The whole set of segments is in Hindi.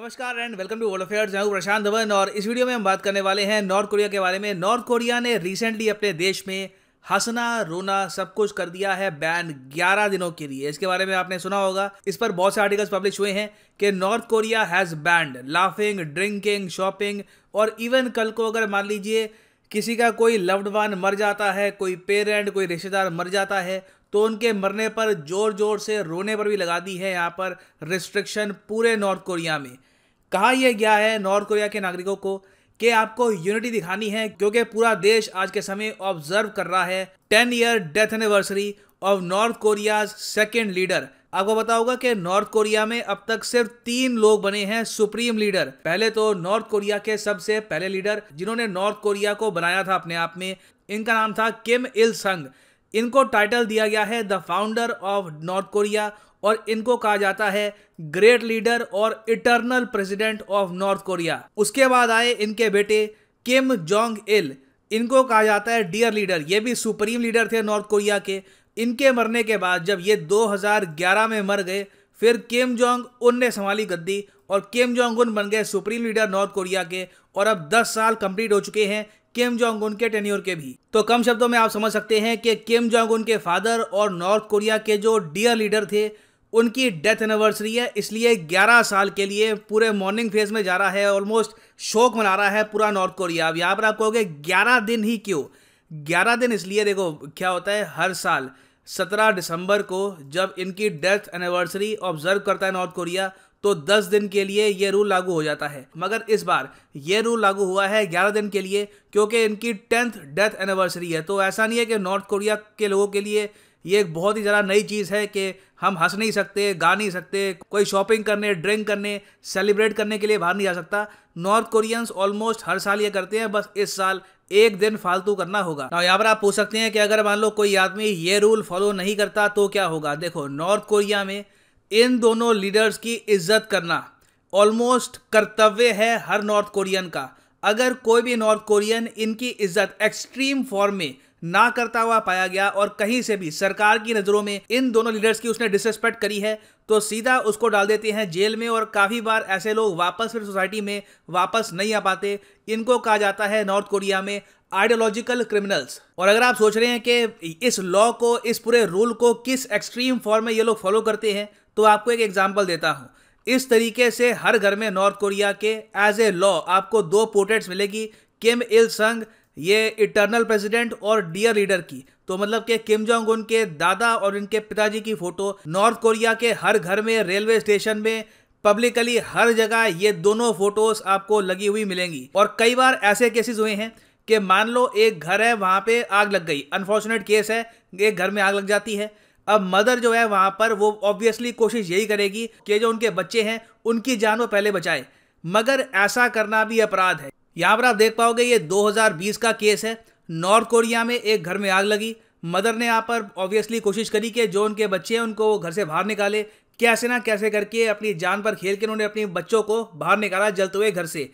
नमस्कार and welcome to world affairs मैं प्रशांत धवन और इस वीडियो में हम बात करने वाले हैं नॉर्थ कोरिया के बारे में नॉर्थ कोरिया ने रिसेंटली अपने देश में हंसना रोना सब कुछ कर दिया है बैन 11 दिनों के लिए इसके बारे में आपने सुना होगा इस पर बहुत से आर्टिकल्स पब्लिश हुए हैं कि North Korea has banned laughing drinking shopping और इवन कल को अगर मान लीजिए किसी का कोई लव्ड वन मर जाता है कोई पेरेंट कोई रिश्तेदार मर जाता है तो उनके मरने पर जोर जोर से रोने पर भी लगा दी है यहाँ पर रिस्ट्रिक्शन पूरे नॉर्थ कोरिया में कहा यह गया है नॉर्थ कोरिया के नागरिकों को कि आपको यूनिटी दिखानी है क्योंकि पूरा देश आज के समय ऑब्जर्व कर रहा है ten year death anniversary of North Korea second leader आपको बता होगा कि नॉर्थ कोरिया में अब तक सिर्फ तीन लोग बने हैं सुप्रीम लीडर पहले तो नॉर्थ कोरिया के सबसे पहले लीडर जिन्होंने नॉर्थ कोरिया को बनाया था अपने आप में इनका नाम था किम इल संग इनको टाइटल दिया गया है the founder of North Korea और इनको कहा जाता है ग्रेट लीडर और eternal president of North Korea उसके बाद आए इनके बेटे किम जोंग इल इनको कहा जाता है डियर लीडर ये भी सुप्रीम लीडर थे नॉर्थ कोरिया के इनके मरने के बाद जब ये 2011 में मर गए फिर किम जोंग उन ने संभाली गद्दी और किम जोंग उन बन गए सुप्रीम लीडर नॉर्थ कोरिया के और अब 10 साल कंप्लीट हो चुके हैं किम जोंग उन के टेन्योर के भी तो कम शब्दों में आप समझ सकते हैं कि किम जोंग उन के फादर और नॉर्थ कोरिया के जो डियर लीडर थे उनकी डेथ एनिवर्सरी है इसलिए 11 साल के लिए पूरे मॉर्निंग फेज में जा रहा है ऑलमोस्ट शोक मना रहा है पूरा नॉर्थ कोरिया अब यहाँ पर आप कहोगे 11 दिन ही क्यों 11 दिन इसलिए देखो क्या होता है हर साल 17 दिसंबर को जब इनकी डेथ एनिवर्सरी ऑब्जर्व करता है नॉर्थ कोरिया तो 10 दिन के लिए ये रूल लागू हो जाता है मगर इस बार ये रूल लागू हुआ है 11 दिन के लिए क्योंकि इनकी टेंथ डेथ एनिवर्सरी है तो ऐसा नहीं है कि नॉर्थ कोरिया के लोगों के लिए ये एक बहुत ही ज़रा नई चीज़ है कि हम हंस नहीं सकते गा नहीं सकते कोई शॉपिंग करने ड्रिंक करने सेलिब्रेट करने के लिए बाहर नहीं जा सकता नॉर्थ कोरियंस ऑलमोस्ट हर साल ये करते हैं बस इस साल एक दिन फालतू करना होगा ना यहाँ पर आप पूछ सकते हैं कि अगर मान लो कोई आदमी ये रूल फॉलो नहीं करता तो क्या होगा देखो नॉर्थ कोरिया में इन दोनों लीडर्स की इज्जत करना ऑलमोस्ट कर्तव्य है हर नॉर्थ कोरियन का अगर कोई भी नॉर्थ कोरियन इनकी इज्जत एक्सट्रीम फॉर्म में ना करता हुआ पाया गया और कहीं से भी सरकार की नज़रों में इन दोनों लीडर्स की उसने डिसरिस्पेक्ट करी है तो सीधा उसको डाल देते हैं जेल में और काफ़ी बार ऐसे लोग वापस फिर सोसाइटी में वापस नहीं आ पाते इनको कहा जाता है नॉर्थ कोरिया में आइडियोलॉजिकल क्रिमिनल्स और अगर आप सोच रहे हैं कि इस लॉ को इस पूरे रूल को किस एक्सट्रीम फॉर्म में ये लोग फॉलो करते हैं तो आपको एक एग्जाम्पल देता हूँ इस तरीके से हर घर में नॉर्थ कोरिया के एज ए लॉ आपको दो पोर्ट्रेट्स मिलेगी किम इल संग ये इटर्नल प्रेसिडेंट और डियर लीडर की तो मतलब के किम जोंग उनके दादा और इनके पिताजी की फोटो नॉर्थ कोरिया के हर घर में रेलवे स्टेशन में पब्लिकली हर जगह ये दोनों फोटोज आपको लगी हुई मिलेंगी और कई बार ऐसे केसेस हुए हैं कि मान लो एक घर है वहां पे आग लग गई अनफॉर्चुनेट केस है एक घर में आग लग जाती है अब मदर जो है वहाँ पर वो ऑब्वियसली कोशिश यही करेगी कि जो उनके बच्चे हैं उनकी जान वो पहले बचाए मगर ऐसा करना भी अपराध है यहाँ पर आप देख पाओगे ये 2020 का केस है नॉर्थ कोरिया में एक घर में आग लगी मदर ने यहाँ पर ऑब्वियसली कोशिश करी कि जो उनके बच्चे हैं उनको वो घर से बाहर निकाले कैसे ना कैसे करके अपनी जान पर खेल के उन्होंने अपने बच्चों को बाहर निकाला जलते हुए घर से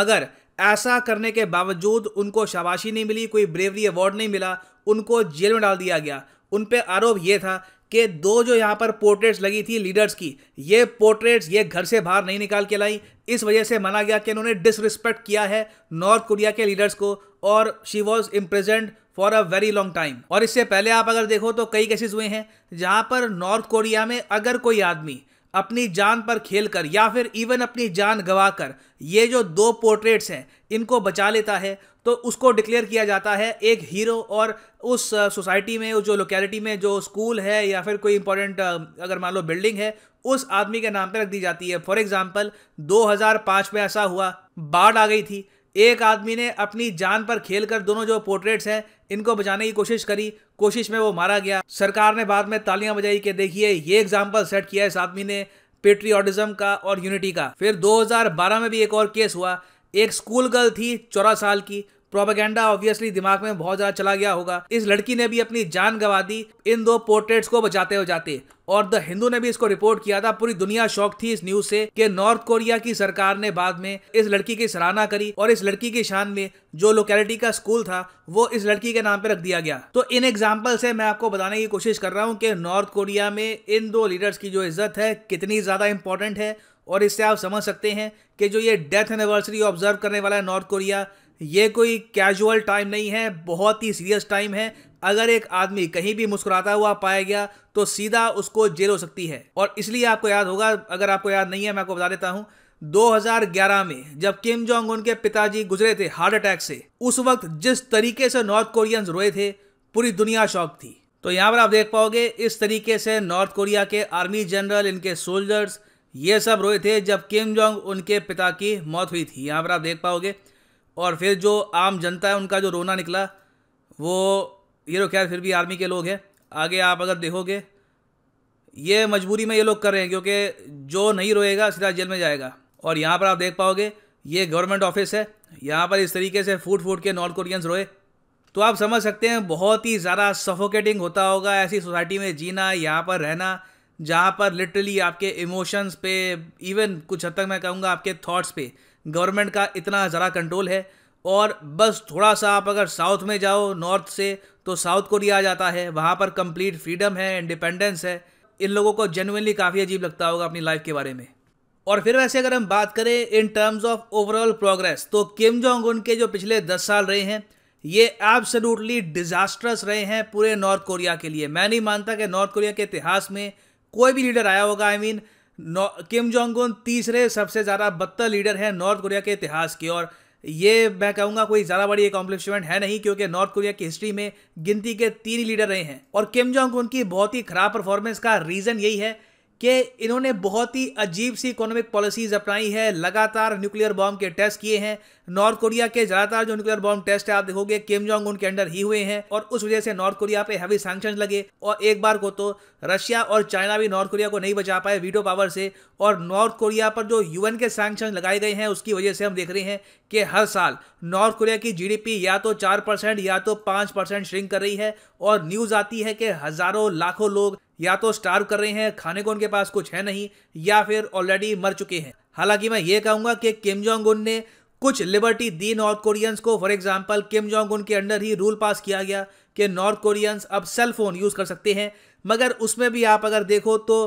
मगर ऐसा करने के बावजूद उनको शाबाशी नहीं मिली कोई ब्रेवरी अवार्ड नहीं मिला उनको जेल में डाल दिया गया उन पर आरोप ये था कि दो जो यहाँ पर पोर्ट्रेट्स लगी थी लीडर्स की ये पोर्ट्रेट्स ये घर से बाहर नहीं निकाल के लाई इस वजह से माना गया कि इन्होंने डिसरिस्पेक्ट किया है नॉर्थ कोरिया के लीडर्स को और she was imprisoned for a very long time और इससे पहले आप अगर देखो तो कई केसेस हुए हैं जहाँ पर नॉर्थ कोरिया में अगर कोई आदमी अपनी जान पर खेलकर या फिर इवन अपनी जान गवाकर ये जो दो पोर्ट्रेट्स हैं इनको बचा लेता है तो उसको डिक्लेयर किया जाता है एक हीरो और उस सोसाइटी में उस जो लोकेलिटी में जो स्कूल है या फिर कोई इंपॉर्टेंट uh, अगर मान लो बिल्डिंग है उस आदमी के नाम पर रख दी जाती है फॉर एग्जाम्पल 2005 में ऐसा हुआ बाढ़ आ गई थी एक आदमी ने अपनी जान पर खेलकर दोनों जो पोर्ट्रेट्स हैं इनको बचाने की कोशिश करी कोशिश में वो मारा गया सरकार ने बाद में तालियां बजाई कि देखिए ये एग्जाम्पल सेट किया है इस आदमी ने पेट्रियाटिज्म का और यूनिटी का फिर 2012 में भी एक और केस हुआ एक स्कूल गर्ल थी चौदह साल की प्रोपेगेंडा ऑब्वियसली दिमाग में बहुत ज्यादा चला गया होगा इस लड़की ने भी अपनी जान गवा दी इन दो पोर्ट्रेट्स को बचाते हो जाते और द हिंदू ने भी इसको रिपोर्ट किया था पूरी दुनिया शौक थी इस न्यूज से कि नॉर्थ कोरिया की सरकार ने बाद में इस लड़की की सराहना करी और इस लड़की की शान में जो लोकेलिटी का स्कूल था वो इस लड़की के नाम पे रख दिया गया तो इन एग्जाम्पल से मैं आपको बताने की कोशिश कर रहा हूँ कि नॉर्थ कोरिया में इन दो लीडर्स की जो इज्जत है कितनी ज्यादा इंपॉर्टेंट है और इससे आप समझ सकते हैं कि जो ये डेथ एनिवर्सरी ऑब्जर्व करने वाला है नॉर्थ कोरिया ये कोई कैजुअल टाइम नहीं है बहुत ही सीरियस टाइम है अगर एक आदमी कहीं भी मुस्कुराता हुआ पाया गया तो सीधा उसको जेल हो सकती है और इसलिए आपको याद होगा अगर आपको याद नहीं है मैं आपको बता देता हूँ 2011 में जब किम जोंग उनके पिताजी गुजरे थे हार्ट अटैक से उस वक्त जिस तरीके से नॉर्थ कोरियंस रोए थे पूरी दुनिया शौक थी तो यहाँ पर आप देख पाओगे इस तरीके से नॉर्थ कोरिया के आर्मी जनरल इनके सोल्जर्स ये सब रोए थे जब किम जोंग उनके पिता की मौत हुई थी यहाँ पर आप देख पाओगे और फिर जो आम जनता है उनका जो रोना निकला वो ये लोग खैर फिर भी आर्मी के लोग हैं आगे आप अगर देखोगे ये मजबूरी में ये लोग कर रहे हैं क्योंकि जो नहीं रोएगा सीधा जेल में जाएगा और यहाँ पर आप देख पाओगे ये गवर्नमेंट ऑफिस है यहाँ पर इस तरीके से फूट फूट के नॉर्थ कोरियंस रोए तो आप समझ सकते हैं बहुत ही ज़्यादा सफोकेटिंग होता होगा ऐसी सोसाइटी में जीना यहाँ पर रहना जहाँ पर लिटरली आपके इमोशंस पे इवन कुछ हद तक मैं कहूँगा आपके थॉट्स पे गवर्नमेंट का इतना ज़रा कंट्रोल है और बस थोड़ा सा आप अगर साउथ में जाओ नॉर्थ से तो साउथ कोरिया आ जाता है वहाँ पर कंप्लीट फ्रीडम है इंडिपेंडेंस है इन लोगों को जेनुनली काफ़ी अजीब लगता होगा अपनी लाइफ के बारे में और फिर वैसे अगर हम बात करें in terms of overall progress तो किम जोंग उन के जो पिछले दस साल रहे हैं ये एब्सोल्युटली डिजास्ट्रस रहे हैं पूरे नॉर्थ कोरिया के लिए मैं नहीं मानता कि नॉर्थ कोरिया के इतिहास में कोई भी लीडर आया होगा I I mean mean, Kim Jong Un तीसरे सबसे ज़्यादा बदतर लीडर हैं नॉर्थ कोरिया के इतिहास की और ये मैं कहूँगा कोई ज़्यादा बड़ी अकॉम्प्लिशमेंट है नहीं क्योंकि नॉर्थ कोरिया की हिस्ट्री में गिनती के तीन ही लीडर रहे हैं और किम जोंग उनकी बहुत ही खराब परफॉर्मेंस का रीज़न यही है कि इन्होंने बहुत ही अजीब सी इकोनॉमिक पॉलिसीज अपनाई है लगातार न्यूक्लियर बॉम्ब के टेस्ट किए हैं नॉर्थ कोरिया के ज़्यादातर जो न्यूक्लियर बॉम्ब टेस्ट है आप देखोगे किम जोंग उनके अंडर ही हुए हैं और उस वजह से नॉर्थ कोरिया पे हैवी सैंक्शन लगे और एक बार को तो रशिया और चाइना भी नॉर्थ कोरिया को नहीं बचा पाए वीटो पावर से और नॉर्थ कोरिया पर जो यूएन के सैंक्शन लगाए गए हैं उसकी वजह से हम देख रहे हैं कि हर साल नॉर्थ कोरिया की जीडीपी या तो चार परसेंट या तो पाँच परसेंट श्रिंक कर रही है और न्यूज़ आती है कि हज़ारों लाखों लोग या तो स्टार्व कर रहे हैं खाने को उनके पास कुछ है नहीं या फिर ऑलरेडी मर चुके हैं हालांकि मैं ये कहूंगा कि किम जोंग उन ने कुछ लिबर्टी दी नॉर्थ कोरियंस को for example Kim Jong Un के अंडर ही रूल पास किया गया कि नॉर्थ कोरियंस अब सेल फोन यूज़ कर सकते हैं मगर उसमें भी आप अगर देखो तो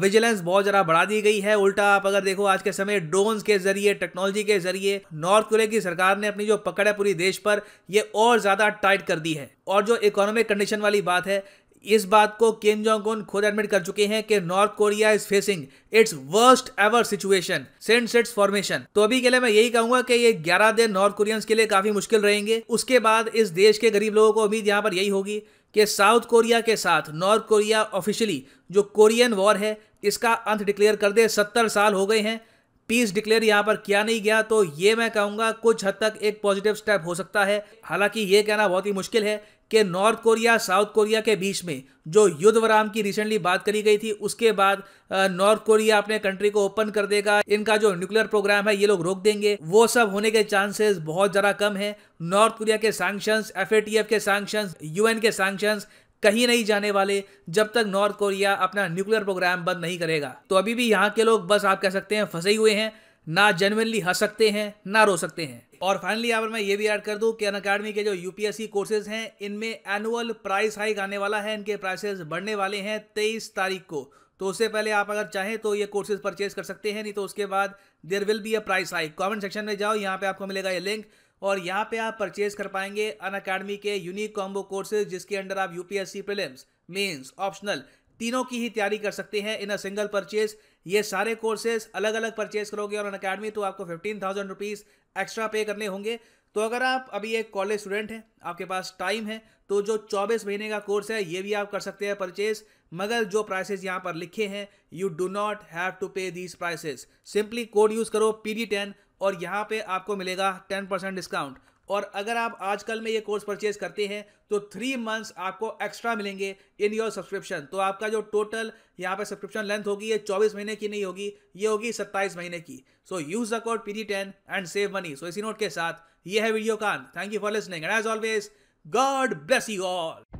विजिलेंस बहुत ज़रा बढ़ा दी गई है उल्टा आप अगर देखो आज के समय ड्रोन्स के जरिए टेक्नोलॉजी के जरिए नॉर्थ कोरिया की सरकार ने अपनी जो पकड़ है पूरी देश पर यह और ज़्यादा टाइट कर दी है और जो इकोनॉमिक कंडीशन वाली बात है इस बात को किम जोंग उन खुद एडमिट कर चुके हैं कि North Korea is facing its worst ever situation since its formation तो अभी के लिए मैं यही कहूंगा कि ये 11 दिन नॉर्थ कोरियंस के लिए काफी मुश्किल रहेंगे उसके बाद इस देश के गरीब लोगों को उम्मीद यहाँ पर यही होगी कि साउथ कोरिया के साथ नॉर्थ कोरिया ऑफिशियली जो कोरियन वॉर है इसका अंत डिक्लेयर कर दे सत्तर साल हो गए हैं पीस डिक्लेयर यहाँ पर किया नहीं गया तो ये मैं कहूँगा कुछ हद तक एक पॉजिटिव स्टेप हो सकता है हालांकि ये कहना बहुत ही मुश्किल है कि नॉर्थ कोरिया साउथ कोरिया के बीच में जो युद्ध विराम की रिसेंटली बात करी गई थी उसके बाद नॉर्थ कोरिया अपने कंट्री को ओपन कर देगा इनका जो न्यूक्लियर प्रोग्राम है ये लोग रोक देंगे वो सब होने के चांसेस बहुत जरा कम है नॉर्थ कोरिया के सैंक्शंस एफ के सैंक्शंस यूएन के सैंक्शंस कहीं नहीं जाने वाले जब तक नॉर्थ कोरिया अपना न्यूक्लियर प्रोग्राम बंद नहीं करेगा तो अभी भी यहाँ के लोग बस आप कह सकते हैं फंसे हुए हैं ना जेनुअनली हंस सकते हैं ना रो सकते हैं और फाइनली यहाँ पर मैं ये भी ऐड कर दूं कि अन अकेडमी के जो यूपीएससी कोर्सेज हैं इनमें एनुअल प्राइस हाइक आने वाला है इनके प्राइसेस बढ़ने वाले हैं तेईस तारीख को तो उससे पहले आप अगर चाहें तो ये कोर्सेज परचेज कर सकते हैं नहीं तो उसके बाद there will be a price hike comment section में जाओ यहाँ पे आपको मिलेगा ये लिंक और यहाँ पे आप परचेज कर पाएंगे अन अकेडमी के यूनिक कॉम्बो कोर्सेज जिसके अंडर आप यूपीएससी प्रिलिम्स मेंस ऑप्शनल तीनों की ही तैयारी कर सकते हैं इन अ सिंगल परचेज ये सारे कोर्सेज अलग अलग परचेज करोगे और अन अकेडमी तो आपको फिफ्टीन थाउजेंड रुपीज़ एक्स्ट्रा पे करने होंगे तो अगर आप अभी एक कॉलेज स्टूडेंट हैं आपके पास टाइम है तो जो 24 महीने का कोर्स है ये भी आप कर सकते हैं परचेज मगर जो प्राइसेस यहाँ पर लिखे हैं you do not have to pay these prices simply code use करो पी डी टेन और यहाँ पे आपको मिलेगा टेन परसेंट डिस्काउंट और अगर आप आजकल में ये कोर्स परचेज करते हैं तो थ्री मंथ्स आपको एक्स्ट्रा मिलेंगे इन योर सब्सक्रिप्शन तो आपका जो टोटल यहाँ पे सब्सक्रिप्शन लेंथ होगी ये चौबीस महीने की नहीं होगी ये होगी सत्ताईस महीने की so use the code P D ten and save money so इसी नोट के साथ ये है वीडियो कान thank you for listening and as always God bless you all